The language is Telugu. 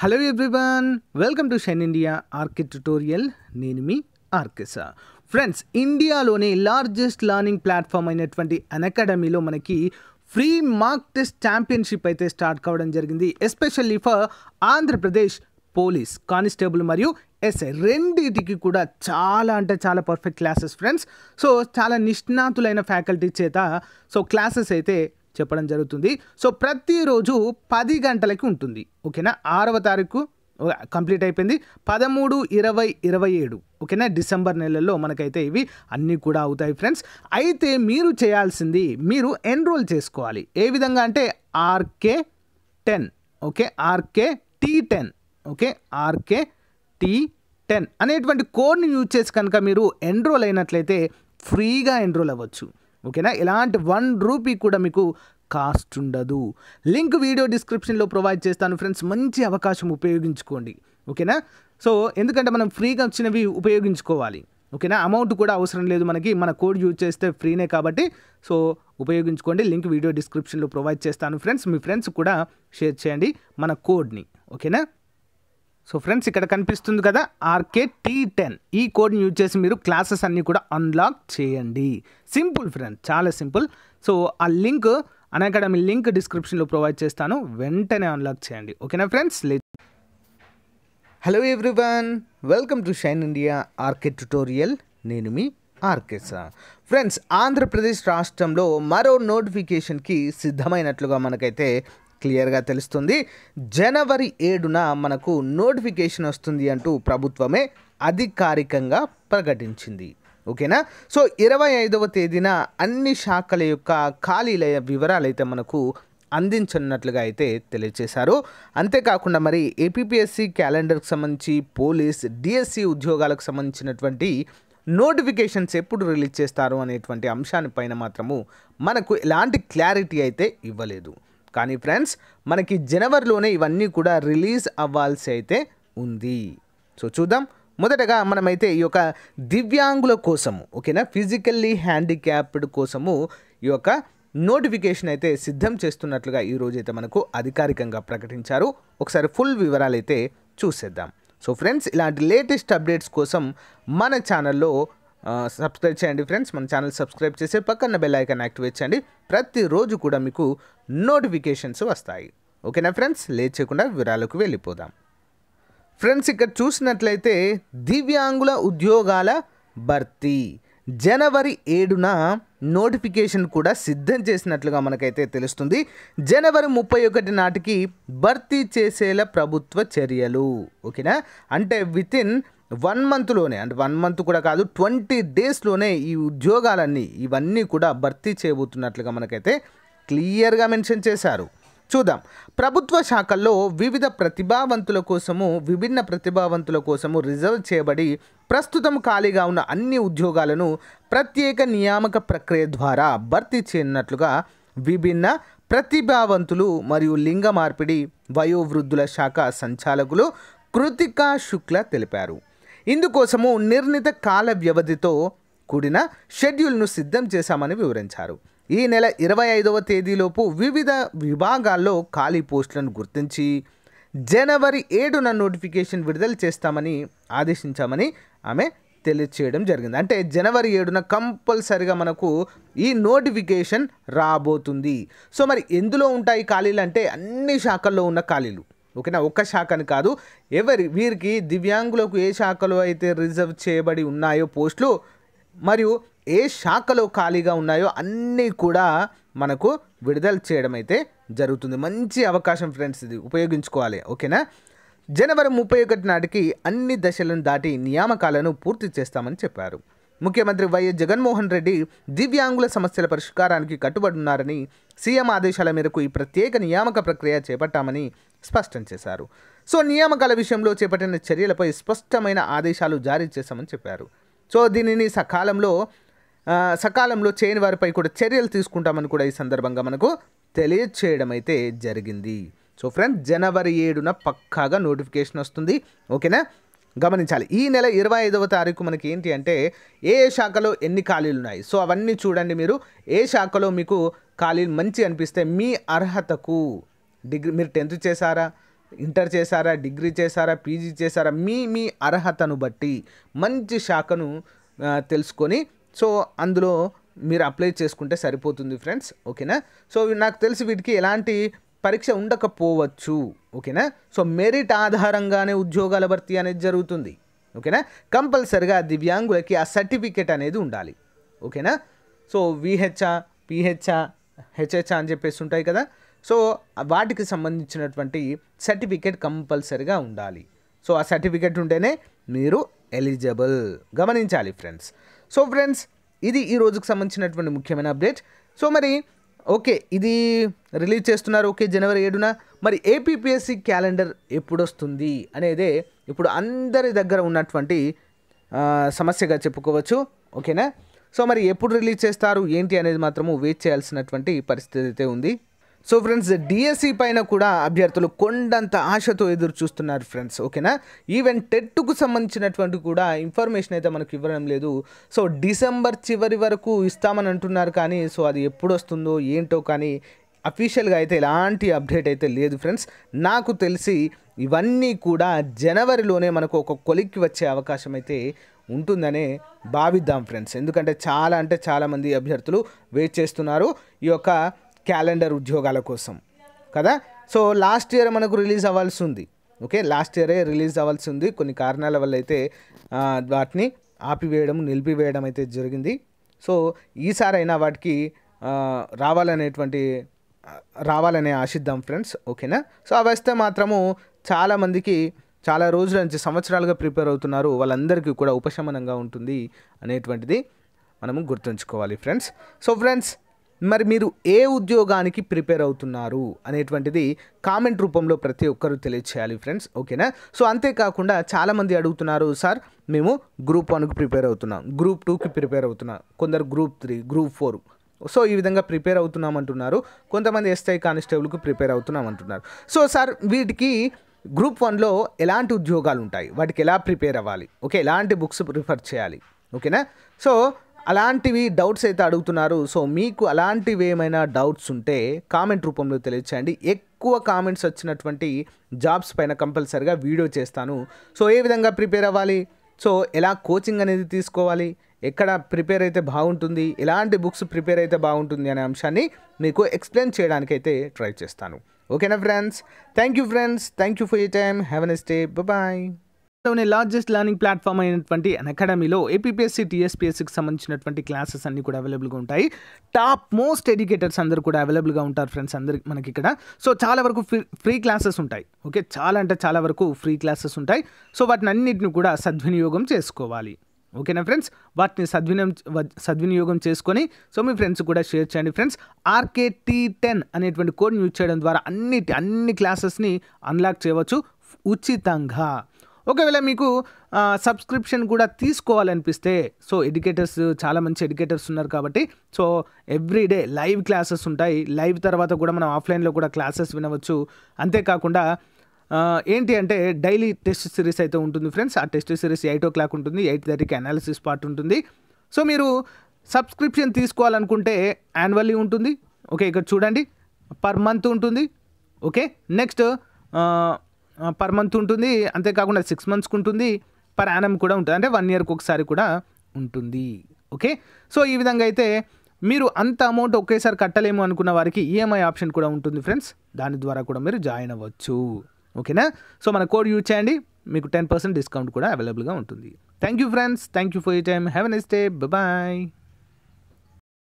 hello everyone welcome to shine India RK tutorial నేను మీ ఆర్కే సార్ ఫ్రెండ్స్ ఇండియాలోనే లార్జెస్ట్ లర్నింగ్ ప్లాట్ఫామ్ అయినటువంటి అనకాడమీలో మనకి ఫ్రీ మార్క్ టెస్ట్ ఛాంపియన్షిప్ అయితే స్టార్ట్ కావడం జరిగింది especially for Andhra Pradesh police constable మరియు ఎస్ఐ రెండింటికి కూడా చాలా అంటే చాలా పర్ఫెక్ట్ క్లాసెస్ ఫ్రెండ్స్ సో చాలా నిష్ణాతులైన ఫ్యాకల్టీ చేత సో క్లాసెస్ అయితే చెప్పడం జరుగుతుంది సో ప్రతిరోజు పది గంటలకి ఉంటుంది ఓకేనా ఆరవ తారీఖు కంప్లీట్ అయిపోయింది పదమూడు ఇరవై ఇరవై ఏడు ఓకేనా డిసెంబర్ నెలలో మనకైతే ఇవి అన్నీ కూడా అవుతాయి ఫ్రెండ్స్ అయితే మీరు చేయాల్సింది మీరు ఎన్రోల్ చేసుకోవాలి ఏ విధంగా అంటే RK ten okay RK T ten okay RK T ten అనేటువంటి కోడ్ని యూజ్ చేసి కనుక మీరు ఎన్రోల్ అయినట్లయితే ఫ్రీగా ఎన్రోల్ అవ్వచ్చు ఓకేనా ఇలాంటి వన్ రూపీ కూడా మీకు కాస్ట్ ఉండదు లింక్ వీడియో డిస్క్రిప్షన్లో ప్రొవైడ్ చేస్తాను ఫ్రెండ్స్ మంచి అవకాశం ఉపయోగించుకోండి ఓకేనా సో ఎందుకంటే మనం ఫ్రీగా వచ్చినవి ఉపయోగించుకోవాలి ఓకేనా అమౌంట్ కూడా అవసరం లేదు మనకి మన కోడ్ యూజ్ చేస్తే ఫ్రీనే కాబట్టి సో ఉపయోగించుకోండి లింక్ వీడియో డిస్క్రిప్షన్లో ప్రొవైడ్ చేస్తాను ఫ్రెండ్స్ మీ ఫ్రెండ్స్ కూడా షేర్ చేయండి మన కోడ్ని ఓకేనా సో ఫ్రెండ్స్ ఇక్కడ కనిపిస్తుంది కదా ఆర్కే టీ టెన్ ఈ కోడ్ని యూజ్ చేసి మీరు క్లాసెస్ అన్నీ కూడా అన్లాక్ చేయండి సింపుల్ ఫ్రెండ్స్ చాలా సింపుల్ సో ఆ లింక్ అకాడమీ లింక్ డిస్క్రిప్షన్లో ప్రొవైడ్ చేస్తాను వెంటనే అన్లాక్ చేయండి ఓకేనా friends hello everyone welcome to shine India RK tutorial నేను మీ ఆర్కే సార్ ఫ్రెండ్స్ ఆంధ్రప్రదేశ్ రాష్ట్రంలో మరో నోటిఫికేషన్కి సిద్ధమైనట్లుగా మనకైతే క్లియర్గా తెలుస్తుంది జనవరి ఏడున మనకు నోటిఫికేషన్ వస్తుంది అంటూ ప్రభుత్వమే అధికారికంగా ప్రకటించింది ఓకేనా సో ఇరవై ఐదవ తేదీన అన్ని శాఖల యొక్క ఖాళీల వివరాలు అయితే మనకు అందించనున్నట్లుగా అయితే తెలియజేశారు అంతేకాకుండా మరి ఏపీఎస్సి క్యాలెండర్కి సంబంధించి పోలీస్ డిఎస్సి ఉద్యోగాలకు సంబంధించినటువంటి నోటిఫికేషన్స్ ఎప్పుడు రిలీజ్ చేస్తారు అనేటువంటి అంశాన్ని పైన మాత్రము మనకు ఎలాంటి క్లారిటీ అయితే ఇవ్వలేదు కానీ ఫ్రెండ్స్ మనకి జనవరిలోనే ఇవన్నీ కూడా రిలీజ్ అవ్వాల్సి అయితే ఉంది సో చూద్దాం మొదటగా మనమైతే ఈ యొక్క దివ్యాంగుల కోసము ఓకేనా ఫిజికల్లీ హ్యాండిక్యాప్డ్ కోసము ఈ యొక్క నోటిఫికేషన్ అయితే సిద్ధం చేస్తున్నట్లుగా అయితే మనకు అధికారికంగా ప్రకటించారు ఒకసారి ఫుల్ వివరాలు అయితే చూసేద్దాం సో ఫ్రెండ్స్ ఇలాంటి లేటెస్ట్ అప్డేట్స్ కోసం మన ఛానల్లో సబ్స్క్రైబ్ చేయండి ఫ్రెండ్స్ మన ఛానల్ సబ్స్క్రైబ్ చేసి పక్కన బెల్ ఐకాన్ యాక్టివేట్ చేయండి ప్రతిరోజు కూడా మీకు నోటిఫికేషన్స్ వస్తాయి ఓకేనా ఫ్రెండ్స్ లేచేయకుండా వివరాలకు వెళ్ళిపోదాం ఫ్రెండ్స్ ఇక్కడ చూసినట్లయితే దివ్యాంగుల ఉద్యోగాల భర్తీ జనవరి ఏడున నోటిఫికేషన్ కూడా సిద్ధం చేసినట్లుగా మనకైతే తెలుస్తుంది జనవరి ముప్పై ఒకటి నాటికి భర్తీ చేసేలా ప్రభుత్వ చర్యలు ఓకేనా అంటే వితిన్ వన్ మంత్లోనే అంటే వన్ మంత్ కూడా కాదు ట్వంటీ డేస్లోనే ఈ ఉద్యోగాలన్నీ ఇవన్నీ కూడా భర్తీ చేయబోతున్నట్లుగా మనకైతే క్లియర్గా మెన్షన్ చేశారు చూద్దాం ప్రభుత్వ శాఖల్లో వివిధ ప్రతిభావంతుల కోసము విభిన్న ప్రతిభావంతుల కోసము రిజర్వ్ చేయబడి ప్రస్తుతం ఖాళీగా ఉన్న అన్ని ఉద్యోగాలను ప్రత్యేక నియామక ప్రక్రియ ద్వారా భర్తీ చేయనట్లుగా విభిన్న ప్రతిభావంతులు మరియు లింగ మార్పిడి వయోవృద్ధుల శాఖ సంచాలకులు కృతికా శుక్ల తెలిపారు ఇందుకోసము నిర్ణీత కాల వ్యవధితో కూడిన షెడ్యూల్ను సిద్ధం చేశామని వివరించారు ఈ నెల ఇరవై ఐదవ తేదీలోపు వివిధ విభాగాల్లో ఖాళీ పోస్టులను గుర్తించి జనవరి ఏడున నోటిఫికేషన్ విడుదల చేస్తామని ఆదేశించామని ఆమె తెలియచేయడం జరిగింది అంటే జనవరి ఏడున కంపల్సరిగా మనకు ఈ నోటిఫికేషన్ రాబోతుంది సో మరి ఎందులో ఉంటాయి ఖాళీలు అంటే అన్ని శాఖల్లో ఉన్న ఖాళీలు ఓకేనా ఒక్క శాఖని కాదు ఎవరి వీరికి దివ్యాంగులకు ఏ శాఖలో అయితే రిజర్వ్ చేయబడి ఉన్నాయో పోస్టులు మరియు ఏ శాఖలో ఖాళీగా ఉన్నాయో అన్నీ కూడా మనకు విడుదల చేయడం అయితే జరుగుతుంది మంచి అవకాశం ఫ్రెండ్స్ ఇది ఉపయోగించుకోవాలి ఓకేనా జనవరి ముప్పై ఒకటి నాటికి అన్ని దశలను దాటి నియామకాలను పూర్తి చేస్తామని చెప్పారు ముఖ్యమంత్రి వైఎస్ జగన్మోహన్ రెడ్డి దివ్యాంగుల సమస్యల పరిష్కారానికి కట్టుబడి ఉన్నారని సీఎం ఆదేశాల మేరకు ఈ ప్రత్యేక నియామక ప్రక్రియ చేపట్టామని స్పష్టం చేశారు సో నియామకాల విషయంలో చేపట్టిన చర్యలపై స్పష్టమైన ఆదేశాలు జారీ చేశామని చెప్పారు సో దీనిని సకాలంలో సకాలంలో చేయని వారిపై కూడా చర్యలు తీసుకుంటామని కూడా ఈ సందర్భంగా మనకు తెలియచేయడం అయితే జరిగింది సో ఫ్రెండ్స్ జనవరి ఏడున పక్కాగా నోటిఫికేషన్ వస్తుంది ఓకేనా గమనించాలి ఈ నెల ఇరవై ఐదవ తారీఖు మనకి ఏంటి అంటే ఏ శాఖలో ఎన్ని ఖాళీలు ఉన్నాయి సో అవన్నీ చూడండి మీరు ఏ శాఖలో మీకు ఖాళీలు మంచి అనిపిస్తే మీ అర్హతకు డిగ్రీ మీరు టెన్త్ చేశారా ఇంటర్ చేశారా డిగ్రీ చేశారా పీజీ చేశారా మీ మీ అర్హతను బట్టి మంచి శాఖను తెలుసుకొని సో అందులో మీరు అప్లై చేసుకుంటే సరిపోతుంది ఫ్రెండ్స్ ఓకేనా సో నాకు తెలిసి వీటికి ఎలాంటి పరీక్ష ఉండకపోవచ్చు ఓకేనా సో మెరిట్ ఆధారంగానే ఉద్యోగాల భర్తీ అనేది జరుగుతుంది ఓకేనా కంపల్సరిగా దివ్యాంగులకి ఆ సర్టిఫికేట్ అనేది ఉండాలి ఓకేనా సో విహెచ్ఆ పిహెచ్ఆ హెచ్హెచ్ఆ అని చెప్పేసి ఉంటాయి కదా సో వాటికి సంబంధించినటువంటి సర్టిఫికేట్ కంపల్సరిగా ఉండాలి సో ఆ సర్టిఫికేట్ ఉంటేనే మీరు ఎలిజిబుల్ గమనించాలి ఫ్రెండ్స్ సో ఫ్రెండ్స్ ఇది ఈ రోజుకు సంబంధించినటువంటి ముఖ్యమైన అప్డేట్ సో మరి ఓకే ఇది రిలీజ్ చేస్తున్నారు ఓకే జనవరి ఏడున మరి ఏపీపిఎస్సి క్యాలెండర్ ఎప్పుడొస్తుంది అనేదే ఇప్పుడు అందరి దగ్గర ఉన్నటువంటి సమస్యగా చెప్పుకోవచ్చు ఓకేనా సో మరి ఎప్పుడు రిలీజ్ చేస్తారు ఏంటి అనేది మాత్రము వెయిట్ చేయాల్సినటువంటి పరిస్థితి అయితే ఉంది సో ఫ్రెండ్స్ డిఎస్సి పైన కూడా అభ్యర్థులు కొండంత ఆశతో ఎదురు చూస్తున్నారు ఫ్రెండ్స్ ఓకేనా ఈవెన్ టెట్కు సంబంధించినటువంటి కూడా ఇన్ఫర్మేషన్ అయితే మనకు ఇవ్వడం లేదు సో డిసెంబర్ చివరి వరకు ఇస్తామని అంటున్నారు కానీ సో అది ఎప్పుడు వస్తుందో ఏంటో కానీ అఫీషియల్గా అయితే ఎలాంటి అప్డేట్ అయితే లేదు ఫ్రెండ్స్ నాకు తెలిసి ఇవన్నీ కూడా జనవరిలోనే మనకు ఒక కొలిక్కి వచ్చే అవకాశం అయితే ఉంటుందనే భావిద్దాం ఫ్రెండ్స్ ఎందుకంటే చాలా అంటే చాలామంది అభ్యర్థులు వెయిట్ చేస్తున్నారు ఈ యొక్క క్యాలెండర్ ఉద్యోగాల కోసం కదా సో లాస్ట్ ఇయర్ మనకు రిలీజ్ అవ్వాల్సి ఉంది ఓకే లాస్ట్ ఇయరే రిలీజ్ అవ్వాల్సి ఉంది కొన్ని కారణాల వల్ల అయితే వాటిని ఆపివేయడం నిలిపివేయడం అయితే జరిగింది సో ఈసారైనా వాటికి రావాలనేటువంటి రావాలనే ఆశిద్దాం ఫ్రెండ్స్ ఓకేనా సో అవి వస్తే మాత్రము చాలామందికి చాలా రోజుల నుంచి సంవత్సరాలుగా ప్రిపేర్ అవుతున్నారు వాళ్ళందరికీ కూడా ఉపశమనంగా ఉంటుంది అనేటువంటిది మనము గుర్తుంచుకోవాలి ఫ్రెండ్స్ సో ఫ్రెండ్స్ మరి మీరు ఏ ఉద్యోగానికి ప్రిపేర్ అవుతున్నారు అనేటువంటిది కామెంట్ రూపంలో ప్రతి ఒక్కరూ తెలియచేయాలి ఫ్రెండ్స్ ఓకేనా సో అంతేకాకుండా చాలామంది అడుగుతున్నారు సార్ మేము గ్రూప్ వన్కి ప్రిపేర్ అవుతున్నాం గ్రూప్ టూకి ప్రిపేర్ అవుతున్నాం కొందరు group three group four so ఈ విధంగా ప్రిపేర్ అవుతున్నామంటున్నారు కొంతమంది ఎస్ఐ కానిస్టేబుల్కి ప్రిపేర్ అవుతున్నామంటున్నారు సో సార్ వీటికి గ్రూప్ వన్లో ఎలాంటి ఉద్యోగాలు ఉంటాయి వాటికి ఎలా ప్రిపేర్ అవ్వాలి ఓకే ఎలాంటి బుక్స్ ప్రిఫర్ చేయాలి ఓకేనా సో అలాంటివి డౌట్స్ అయితే అడుగుతున్నారు సో మీకు అలాంటివి ఏమైనా డౌట్స్ ఉంటే కామెంట్ రూపంలో తెలియచేయండి ఎక్కువ కామెంట్స్ వచ్చినటువంటి జాబ్స్ పైన కంపల్సరిగా వీడియో చేస్తాను సో ఏ విధంగా ప్రిపేర్ అవ్వాలి సో ఎలా కోచింగ్ అనేది తీసుకోవాలి ఎక్కడ ప్రిపేర్ అయితే బాగుంటుంది ఎలాంటి బుక్స్ ప్రిపేర్ అయితే బాగుంటుంది అనే అంశాన్ని మీకు ఎక్స్ప్లెయిన్ చేయడానికైతే ట్రై చేస్తాను ఓకేనా friends thank you friends thank you for you time have nice day bye లోనే లార్జెస్ట్ లర్నింగ్ ప్లాట్ఫామ్ అయినటువంటి అన్ అకాడమీలో ఏపీఎస్సి టీఎస్పీఎస్సికి సంబంధించినటువంటి క్లాసెస్ అన్ని కూడా అవైలబుల్గా ఉంటాయి టాప్ మోస్ట్ ఎడ్యుకేటర్స్ అందరూ కూడా అవైలబుల్గా ఉంటారు ఫ్రెండ్స్ అందరికి మనకి ఇక్కడ సో చాలా వరకు ఫ్రీ క్లాసెస్ ఉంటాయి ఓకే చాలా అంటే చాలా వరకు ఫ్రీ క్లాసెస్ ఉంటాయి సో వాటిని అన్నింటిని కూడా సద్వినియోగం చేసుకోవాలి ఓకేనా ఫ్రెండ్స్ వాటిని సద్వినియోగం సద్వినియోగం చేసుకొని సో మీ ఫ్రెండ్స్ కూడా షేర్ చేయండి ఫ్రెండ్స్ టీ టెన్ అనేటువంటి కోడ్ని యూజ్ చేయడం ద్వారా అన్నిటి అన్ని క్లాసెస్ని అన్లాక్ చేయవచ్చు ఉచితంగా ఒకవేళ మీకు సబ్స్క్రిప్షన్ కూడా తీసుకోవాలనిపిస్తే సో ఎడ్యుకేటర్స్ చాలా మంచి ఎడ్యుకేటర్స్ ఉన్నారు కాబట్టి సో ఎవ్రీడే లైవ్ క్లాసెస్ ఉంటాయి లైవ్ తర్వాత కూడా మనం ఆఫ్లైన్లో కూడా క్లాసెస్ వినవచ్చు అంతేకాకుండా ఏంటి అంటే డైలీ టెస్ట్ సిరీస్ అయితే ఉంటుంది ఫ్రెండ్స్ ఆ test series eight o'clock ఉంటుంది ఎయిట్ థర్టీకి అనాలిసిస్ పార్ట్ ఉంటుంది సో మీరు సబ్స్క్రిప్షన్ తీసుకోవాలనుకుంటే యాన్యువల్లీ ఉంటుంది ఓకే ఇక్కడ చూడండి పర్ మంత్ ఉంటుంది ఓకే నెక్స్ట్ పర్ మంత్ ఉంటుంది అంతేకాకుండా సిక్స్ మంత్స్కి ఉంటుంది పర్ యానం కూడా ఉంటుంది అంటే వన్ ఇయర్కి ఒకసారి కూడా ఉంటుంది ఓకే సో ఈ విధంగా అయితే మీరు అంత అమౌంట్ ఒకేసారి కట్టలేము అనుకున్న వారికి ఈఎంఐ e ఆప్షన్ కూడా ఉంటుంది ఫ్రెండ్స్ దాని ద్వారా కూడా మీరు జాయిన్ అవ్వచ్చు ఓకేనా సో మన కోడ్ యూజ్ చేయండి మీకు టెన్ పర్సెంట్ డిస్కౌంట్ కూడా అవైలబుల్గా ఉంటుంది thank you friends thank you for you time have a next day bye